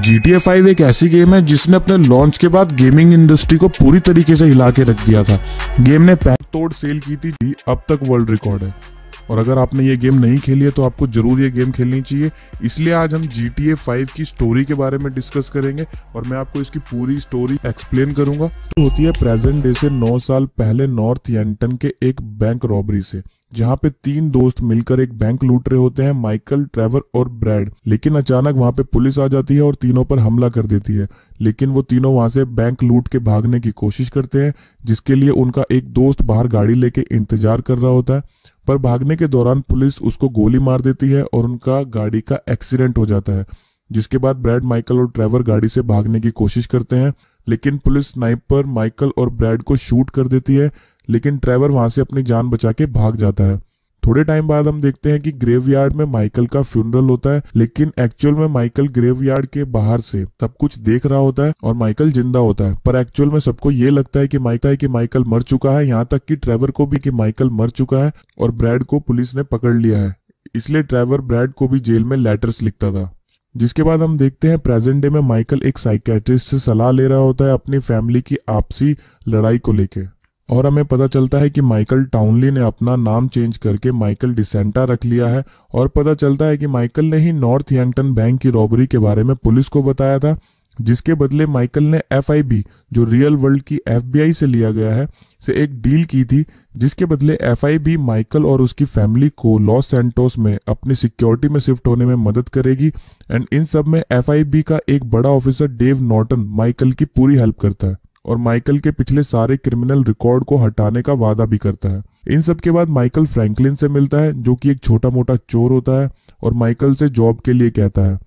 GTA 5 five एक ऐसी game है जिसने अपने लॉन्च के बाद गेमिंग इंडस्ट्री को पूरी तरीके से हिला के रख दिया था गेम ने पैक तोड़ सेल की थी अब तक वर्ल्ड रिकॉर्ड है और अगर आपने ये गेम नहीं खेली है तो आपको ज़रूर ये गेम खेलनी चाहिए इसलिए आज हम जी टी ए फाइव की स्टोरी के बारे में डिस्कस करेंगे और मैं आपको इसकी पूरी स्टोरी एक्सप्लेन करूंगा तो होती है प्रेजेंट डे से नौ साल पहले नॉर्थ यंटन के एक बैंक रॉबरी से जहाँ पे तीन दोस्त मिलकर एक बैंक लूट रहे होते हैं माइकल ट्रेवर और ब्रैड लेकिन अचानक वहाँ पे पुलिस आ जाती है और तीनों पर हमला कर देती है लेकिन वो तीनों वहाँ से बैंक लूट के भागने की कोशिश करते हैं जिसके लिए उनका एक दोस्त बाहर गाड़ी लेके इंतजार कर रहा होता है पर भागने के दौरान पुलिस उसको गोली मार देती है और उनका गाड़ी का एक्सीडेंट हो जाता है जिसके बाद ब्रैड माइकल और ट्रेवर गाड़ी से भागने की कोशिश करते हैं लेकिन पुलिस स्नाइपर माइकल और ब्रैड को शूट कर देती है लेकिन ट्रेवर वहां से अपनी जान बचा के भाग जाता है थोड़े टाइम बाद हम देखते हैं कि ग्रेवयार्ड में माइकल का फ्यूनरल होता है लेकिन एक्चुअल में माइकल ग्रेवयार्ड के बाहर से सब कुछ देख रहा होता है और माइकल जिंदा होता है पर एक्चुअल में सबको ये लगता है कि माइकल है कि माइकल मर चुका है यहाँ तक कि ट्रेवर को भी कि माइकल मर चुका है और ब्रैड को पुलिस ने पकड़ लिया है इसलिए ट्रेवर ब्रैड को भी जेल में लेटर्स लिखता था जिसके बाद हम देखते हैं प्रेजेंट डे में माइकल एक साइकेट्रिस्ट से सलाह ले रहा होता है अपनी फैमिली की आपसी लड़ाई को लेकर और हमें पता चलता है कि माइकल टाउनली ने अपना नाम चेंज करके माइकल डिसेंटा रख लिया है और पता चलता है कि माइकल ने ही नॉर्थ यंगटन बैंक की रॉबरी के बारे में पुलिस को बताया था जिसके बदले माइकल ने एफ जो रियल वर्ल्ड की एफ से लिया गया है से एक डील की थी जिसके बदले एफ माइकल और उसकी फैमिली को लॉस सेंटोस में अपनी सिक्योरिटी में शिफ्ट होने में मदद करेगी एंड इन सब में एफ का एक बड़ा ऑफिसर डेव नॉर्टन माइकल की पूरी हेल्प करता है और माइकल के पिछले सारे क्रिमिनल रिकॉर्ड को हटाने का वादा भी करता है इन सब के बाद माइकल फ्रैंकलिन से मिलता है जो कि एक छोटा मोटा चोर होता है और माइकल से जॉब के लिए कहता है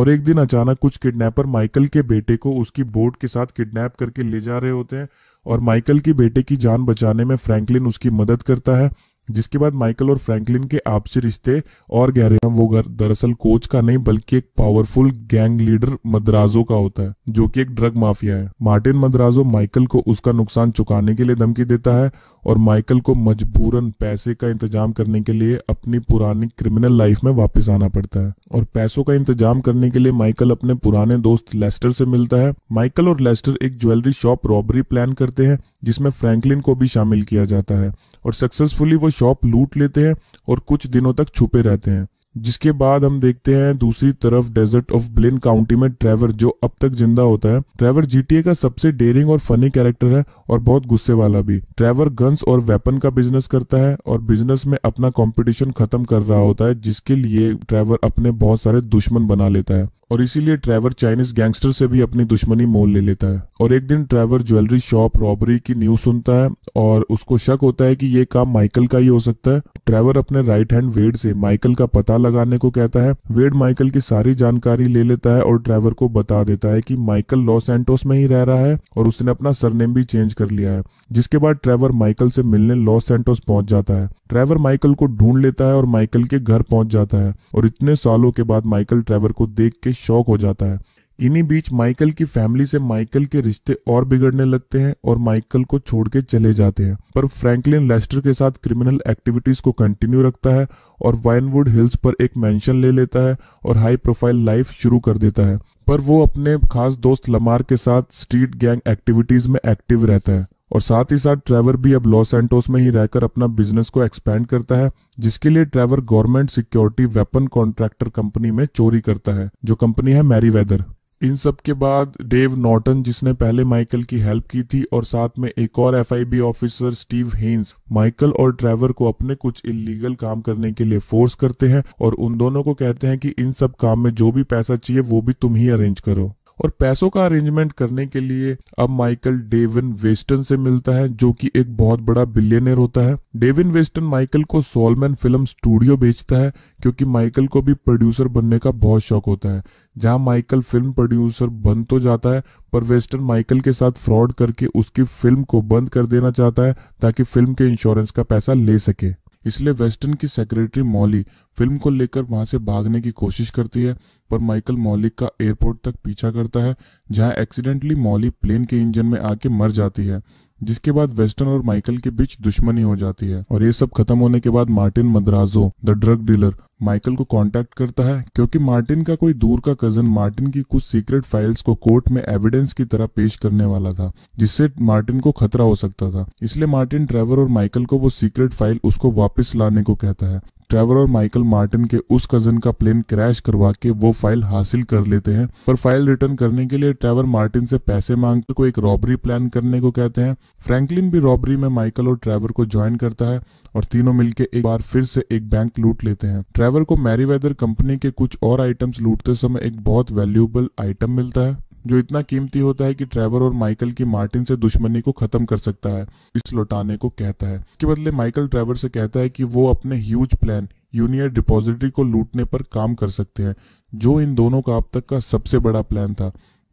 और एक दिन अचानक कुछ किडनैपर माइकल के बेटे को उसकी बोट के साथ किडनैप करके ले जा रहे होते हैं और माइकल के बेटे की जान बचाने में फ्रैंकलिन उसकी मदद करता है जिसके बाद माइकल और फ्रैंकलिन के आपसी रिश्ते और गहरे हैं वो दरअसल कोच का नहीं बल्कि एक पावरफुल गैंग लीडर मद्राजो का होता है जो कि एक ड्रग माफिया है मार्टिन मद्राजो माइकल को उसका नुकसान चुकाने के लिए धमकी देता है और माइकल को मजबूरन पैसे का इंतजाम करने के लिए अपनी पुरानी क्रिमिनल लाइफ में वापस आना पड़ता है और पैसों का इंतजाम करने के लिए माइकल अपने पुराने दोस्त लेस्टर से मिलता है माइकल और लेस्टर एक ज्वेलरी शॉप रॉबरी प्लान करते हैं जिसमें फ्रैंकलिन को भी शामिल किया जाता है और सक्सेसफुली वो शॉप लूट लेते हैं और कुछ दिनों तक छुपे रहते हैं जिसके बाद हम देखते हैं दूसरी तरफ डेजर्ट ऑफ ब्लिन काउंटी में ट्रेवर जो अब तक जिंदा होता है ट्रेवर जीटीए का सबसे डेरिंग और फनी कैरेक्टर है और बहुत गुस्से वाला भी ट्रेवर गन्स और वेपन का बिजनेस करता है और बिजनेस में अपना कंपटीशन खत्म कर रहा होता है जिसके लिए ट्रेवर अपने बहुत सारे दुश्मन बना लेता है और इसीलिए ट्रेवर चाइनीज गैंगस्टर से भी अपनी दुश्मनी मोल ले लेता है और एक दिन ट्रेवर ज्वेलरी शॉप रॉबरी की न्यूज सुनता है और उसको शक होता है कि ये काम माइकल का ही हो सकता है ट्रेवर अपने राइट हैंड वेड से माइकल का पता लगाने को कहता है वेड माइकल की सारी जानकारी ले लेता है और ड्राइवर को बता देता है कि माइकल लॉस एंटोस में ही रह रहा है और उसने अपना सरनेम भी चेंज कर लिया है जिसके बाद ट्रेवर माइकल से मिलने लॉस एंटोस पहुंच जाता है ट्रेवर माइकल को ढूंढ लेता है और माइकल के घर पहुंच जाता है और इतने सालों के बाद माइकल ट्रेवर को देख के शौक हो जाता है इन्हीं बीच माइकल की फैमिली से माइकल के रिश्ते और बिगड़ने लगते हैं और माइकल को छोड़ के चले जाते हैं पर फ्रैंकलिन लेस्टर के साथ क्रिमिनल एक्टिविटीज को कंटिन्यू रखता है और वाइनवुड हिल्स पर एक मेंशन ले लेता है और हाई प्रोफाइल लाइफ शुरू कर देता है पर वो अपने खास दोस्त लमार के साथ स्ट्रीट गैंग एक्टिविटीज में एक्टिव रहता है और साथ ही साथ ट्रेवर भी अब लॉस एंटोस में ही रहकर अपना बिजनेस को एक्सपेंड करता है जिसके लिए Trevor government security weapon contractor company में चोरी करता है जो कंपनी है मैरी वेदर इन सब के बाद डेव नॉर्टन जिसने पहले माइकल की हेल्प की थी और साथ में एक और FIB officer Steve Haines Michael और ट्रेवर को अपने कुछ इलीगल काम करने के लिए फोर्स करते हैं और उन दोनों को कहते हैं कि इन सब काम में जो भी पैसा चाहिए वो भी तुम ही अरेंज करो और पैसों का अरेंजमेंट करने के लिए अब माइकल डेविन वेस्टन से मिलता है जो कि एक बहुत बड़ा बिलियनर होता है डेविन वेस्टन माइकल को सोलमैन फिल्म स्टूडियो बेचता है क्योंकि माइकल को भी प्रोड्यूसर बनने का बहुत शौक होता है जहां माइकल फिल्म प्रोड्यूसर बन तो जाता है पर वेस्टर्न माइकल के साथ फ्रॉड करके उसकी फिल्म को बंद कर देना चाहता है ताकि फिल्म के इंश्योरेंस का पैसा ले सके इसलिए वेस्टर्न की सेक्रेटरी मॉली फिल्म को लेकर वहां से भागने की कोशिश करती है पर माइकल मॉलिक का एयरपोर्ट तक पीछा करता है जहां एक्सीडेंटली मॉली प्लेन के इंजन में आके मर जाती है जिसके बाद वेस्टन और माइकल के बीच दुश्मनी हो जाती है और ये सब खत्म होने के बाद Martin Madrazo the drug dealer Michael को कांटेक्ट करता है क्योंकि मार्टिन का कोई दूर का कजन मार्टिन की कुछ सीक्रेट फाइल्स को कोर्ट में एविडेंस की तरह पेश करने वाला था जिससे मार्टिन को खतरा हो सकता था इसलिए मार्टिन ट्रेवर और माइकल को वो सीक्रेट फाइल उसको वापस लाने को कहता है ट्रेवर और माइकल मार्टिन के उस कजन का प्लेन क्रैश करवा के वो फाइल हासिल कर लेते हैं पर फाइल रिटर्न करने के लिए ट्रेवर मार्टिन से पैसे मांगते को एक रॉबरी प्लान करने को कहते हैं फ्रैंकलिन भी रॉबरी में माइकल और ट्रेवर को ज्वाइन करता है और तीनों मिलकर एक बार फिर से एक बैंक लूट लेते हैं ट्रेवर को मैरी कंपनी के कुछ और आइटम्स लूटते समय एक बहुत वैल्यूएबल आइटम मिलता है जो इतना कीमती होता है कि ट्रेवर और माइकल की मार्टिन से दुश्मनी को खत्म कर सकता है इस लौटाने को कहता है इसके बदले माइकल ट्रेवर से कहता है कि वो अपने ह्यूज प्लान यूनियर डिपॉजिटरी को लूटने पर काम कर सकते हैं जो इन दोनों का अब तक का सबसे बड़ा प्लान था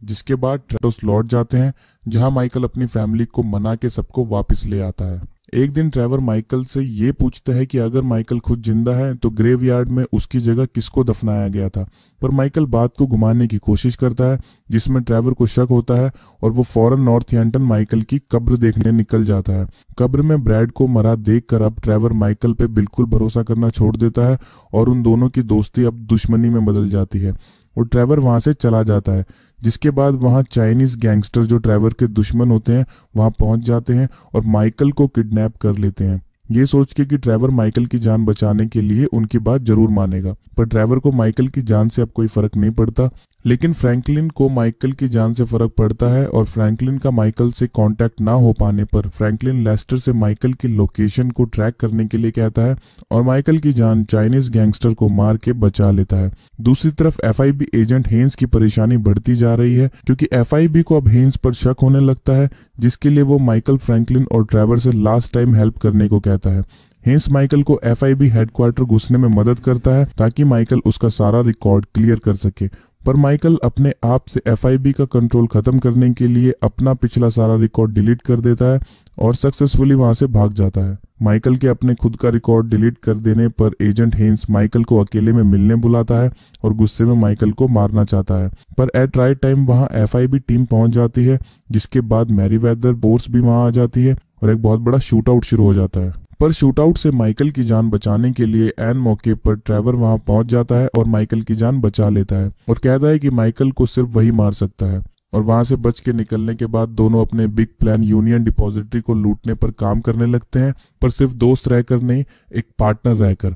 जिसके बाद ट्रेडोस लौट जाते हैं जहां माइकल अपनी फैमिली को मना के सबको वापस ले आता है एक दिन ट्रेवर माइकल से ये पूछता है कि अगर माइकल खुद जिंदा है तो ग्रेवयार्ड में उसकी जगह किसको दफनाया गया था पर माइकल बात को घुमाने की कोशिश करता है जिसमें ट्रेवर को शक होता है और वो फौरन एंटन माइकल की कब्र देखने निकल जाता है कब्र में ब्रैड को मरा देख अब ट्रेवर माइकल पे बिल्कुल भरोसा करना छोड़ देता है और उन दोनों की दोस्ती अब दुश्मनी में बदल जाती है वो ट्रेवर वहां से चला जाता है जिसके बाद वहां चाइनीज़ गैंगस्टर जो ट्रेवर के दुश्मन होते हैं वहां पहुंच जाते हैं और माइकल को किडनैप कर लेते हैं ये सोच के कि ड्राइवर माइकल की जान बचाने के लिए उनकी बात जरूर मानेगा पर ड्राइवर को माइकल की जान से अब कोई फर्क नहीं पड़ता लेकिन फ्रैंकलिन को माइकल की जान से फर्क पड़ता है और फ्रैंकलिन का माइकल से कांटेक्ट ना हो पाने पर फ्रैंकलिन लेस्टर से माइकल की लोकेशन को ट्रैक करने के लिए कहता है और माइकल की जान चाइनीज गैंगस्टर को मार के बचा लेता है दूसरी तरफ एफ एजेंट हेन्स की परेशानी बढ़ती जा रही है क्योंकि एफ को अब हेन्स पर शक होने लगता है जिसके लिए वो माइकल फ्रेंकलिन और ड्राइवर से लास्ट टाइम हेल्प करने को कहता है हेंस माइकल को एफ आई बी हेडक्वार्टर घुसने में मदद करता है ताकि माइकल उसका सारा रिकॉर्ड क्लियर कर सके पर माइकल अपने आप से एफ का कंट्रोल खत्म करने के लिए अपना पिछला सारा रिकॉर्ड डिलीट कर देता है और सक्सेसफुली वहां से भाग जाता है माइकल के अपने खुद का रिकॉर्ड डिलीट कर देने पर एजेंट हेन्स माइकल को अकेले में मिलने बुलाता है और गुस्से में माइकल को मारना चाहता है पर एट राइट टाइम वहां एफ टीम पहुंच जाती है जिसके बाद मैरी वेदर बोर्स भी वहां आ जाती है और एक बहुत बड़ा शूट आउट शुरू हो जाता है पर आउट से माइकल की जान बचाने के लिए एन मौके पर ट्रेवर वहां पहुंच जाता है और माइकल की जान बचा लेता है और कहता है कि माइकल को सिर्फ वही मार सकता है और वहां से बच के निकलने के बाद दोनों अपने बिग प्लान यूनियन डिपॉजिटरी को लूटने पर काम करने लगते हैं पर सिर्फ दोस्त रहकर नहीं एक पार्टनर रहकर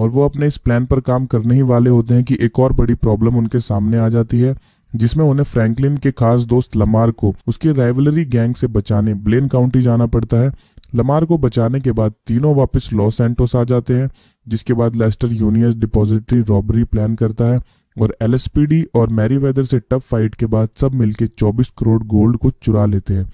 और वो अपने इस प्लान पर काम करने ही वाले होते हैं कि एक और बड़ी प्रॉब्लम उनके सामने आ जाती है जिसमें उन्हें फ्रैंकलिन के खास दोस्त लमार को उसके राइवलरी गैंग से बचाने ब्लेन काउंटी जाना पड़ता है लमार को बचाने के बाद तीनों वापस लॉस सेंटोस आ जाते हैं जिसके बाद Lester Union Depository robbery plan करता है और एलएसपीडी और मैरी वेदर से टफ फाइट के बाद सब मिलकर 24 करोड़ गोल्ड को चुरा लेते हैं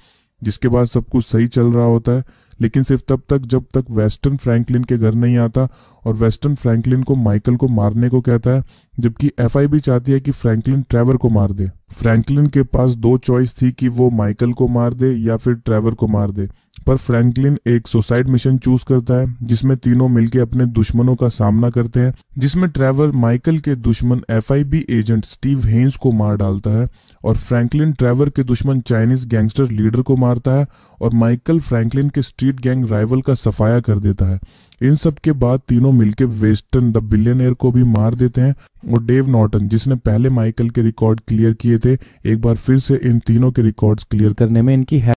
जिसके बाद सब कुछ सही चल रहा होता है लेकिन सिर्फ तब तक जब तक वेस्टर्न फ्रैंकलिन के घर नहीं आता और वेस्टर्न फ्रैंकलिन को माइकल को मारने को कहता है जबकि एफ भी चाहती है कि फ्रैंकलिन ट्रेवर को मार दे फ्रैंकलिन के पास दो चॉइस थी कि वो माइकल को मार दे या फिर ट्रेवर को मार दे पर फ्रैंकलिन एक सुसाइड मिशन चूज करता है जिसमें तीनों मिलकर अपने दुश्मनों का सामना करते हैं जिसमें ट्रेवर माइकल के दुश्मन एफआईबी एजेंट स्टीव हेन्स को मार डालता है और फ्रैंकलिन ट्रेवर के दुश्मन चाइनीज गैंगस्टर लीडर को मारता है और माइकल फ्रैंकलिन के स्ट्रीट गैंग राइवल का सफाया कर देता है इन सब के बाद तीनों मिलके वेस्टर्न द बिलियन को भी मार देते हैं और डेव नॉर्टन जिसने पहले माइकल के रिकॉर्ड क्लियर किए थे एक बार फिर से इन तीनों के रिकॉर्ड क्लियर करने में इनकी